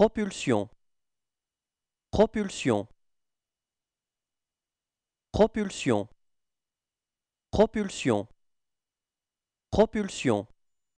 Propulsion. Propulsion. Propulsion. Propulsion. Propulsion.